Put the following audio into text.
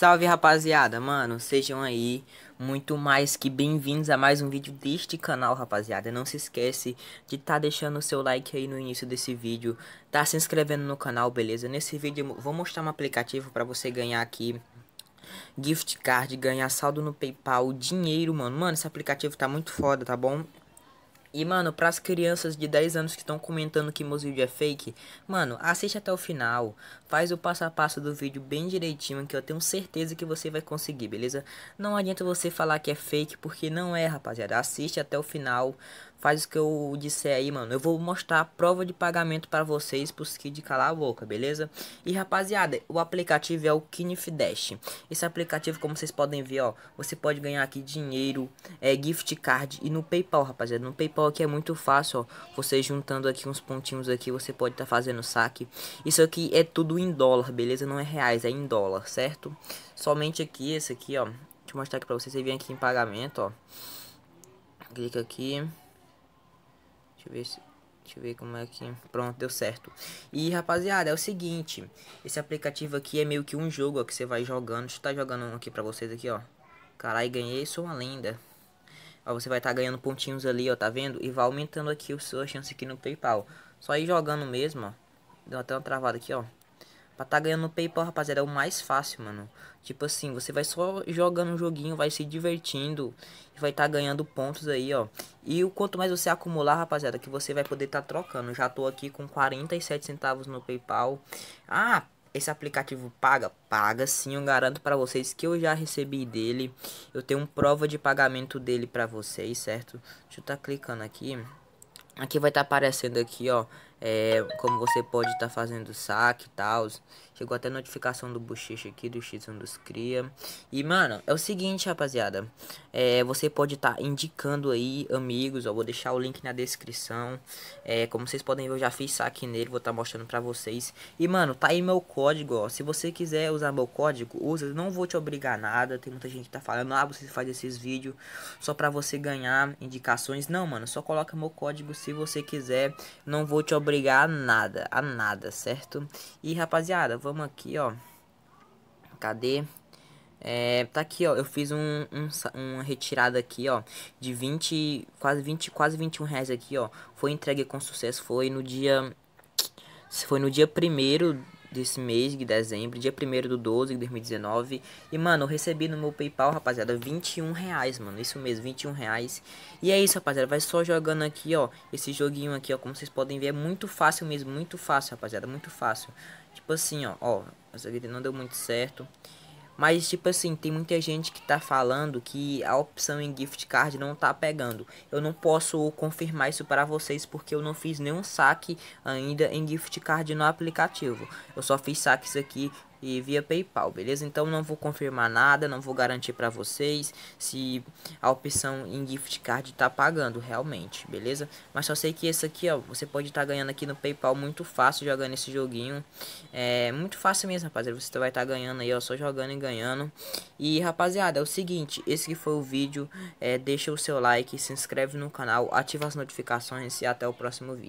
Salve rapaziada, mano, sejam aí muito mais que bem-vindos a mais um vídeo deste canal, rapaziada. Não se esquece de tá deixando o seu like aí no início desse vídeo, tá se inscrevendo no canal, beleza? Nesse vídeo vou mostrar um aplicativo para você ganhar aqui gift card, ganhar saldo no PayPal, dinheiro, mano. Mano, esse aplicativo tá muito foda, tá bom? E, mano, pras crianças de 10 anos que estão comentando que meus vídeos é fake, mano, assiste até o final. Faz o passo a passo do vídeo bem direitinho, que eu tenho certeza que você vai conseguir, beleza? Não adianta você falar que é fake, porque não é, rapaziada. Assiste até o final faz o que eu disser aí, mano. Eu vou mostrar a prova de pagamento para vocês, pros que de calar a boca, beleza? E rapaziada, o aplicativo é o Kinif Dash. Esse aplicativo, como vocês podem ver, ó, você pode ganhar aqui dinheiro, é, gift card e no PayPal, rapaziada. No PayPal aqui é muito fácil, ó. Você juntando aqui uns pontinhos aqui, você pode estar tá fazendo saque. Isso aqui é tudo em dólar, beleza? Não é reais, é em dólar, certo? Somente aqui, esse aqui, ó. Deixa eu mostrar aqui pra vocês. Você vem aqui em pagamento, ó. Clica aqui. Deixa eu ver se... Deixa eu ver como é que... Pronto, deu certo. E, rapaziada, é o seguinte. Esse aplicativo aqui é meio que um jogo, ó, que você vai jogando. Deixa eu estar tá jogando um aqui pra vocês aqui, ó. Caralho, ganhei, sou uma lenda. Ó, você vai estar tá ganhando pontinhos ali, ó, tá vendo? E vai aumentando aqui a sua chance aqui no Paypal. Só ir jogando mesmo, ó. Deu até uma travada aqui, ó. Pra tá ganhando no PayPal, rapaziada, é o mais fácil, mano. Tipo assim, você vai só jogando um joguinho, vai se divertindo e vai tá ganhando pontos aí, ó. E o quanto mais você acumular, rapaziada, que você vai poder tá trocando. Já tô aqui com 47 centavos no PayPal. Ah, esse aplicativo paga? Paga sim, eu garanto para vocês que eu já recebi dele. Eu tenho prova de pagamento dele para vocês, certo? Deixa eu tá clicando aqui. Aqui vai estar tá aparecendo aqui, ó, é, como você pode estar tá fazendo saque e tal. Chegou até notificação do bochecha aqui, do X1 dos Cria. E, mano, é o seguinte, rapaziada. É, você pode estar tá indicando aí amigos, ó. Vou deixar o link na descrição. É, como vocês podem ver, eu já fiz saque nele, vou estar tá mostrando pra vocês. E, mano, tá aí meu código, ó. Se você quiser usar meu código, usa. Eu não vou te obrigar a nada. Tem muita gente que tá falando, ah, você faz esses vídeos só pra você ganhar indicações. Não, mano, só coloca meu código se você quiser. Não vou te obrigar obrigar a nada, a nada, certo? E rapaziada, vamos aqui, ó. Cadê? É, tá aqui, ó, eu fiz um, um, uma retirada aqui, ó, de 20, quase 20, quase 21 reais aqui, ó, foi entregue com sucesso, foi no dia, foi no dia primeiro desse mês, de dezembro, dia 1 do 12 de 2019. E, mano, eu recebi no meu PayPal, rapaziada, 21 reais, mano. Isso mesmo, 21 reais. E é isso, rapaziada. Vai só jogando aqui, ó. Esse joguinho aqui, ó. Como vocês podem ver, é muito fácil mesmo. Muito fácil, rapaziada. Muito fácil. Tipo assim, ó. Ó, essa vida não deu muito certo. Mas, tipo assim, tem muita gente que tá falando que a opção em gift card não tá pegando. Eu não posso confirmar isso para vocês porque eu não fiz nenhum saque ainda em gift card no aplicativo. Eu só fiz saques aqui e via PayPal, beleza? Então não vou confirmar nada, não vou garantir para vocês se a opção em gift card tá pagando realmente, beleza? Mas só sei que esse aqui, ó, você pode estar tá ganhando aqui no PayPal muito fácil jogando esse joguinho. É muito fácil mesmo, rapaziada. Você vai estar tá ganhando aí, ó, só jogando e ganhando. E, rapaziada, é o seguinte, esse que foi o vídeo, é, deixa o seu like, se inscreve no canal, ativa as notificações e até o próximo vídeo.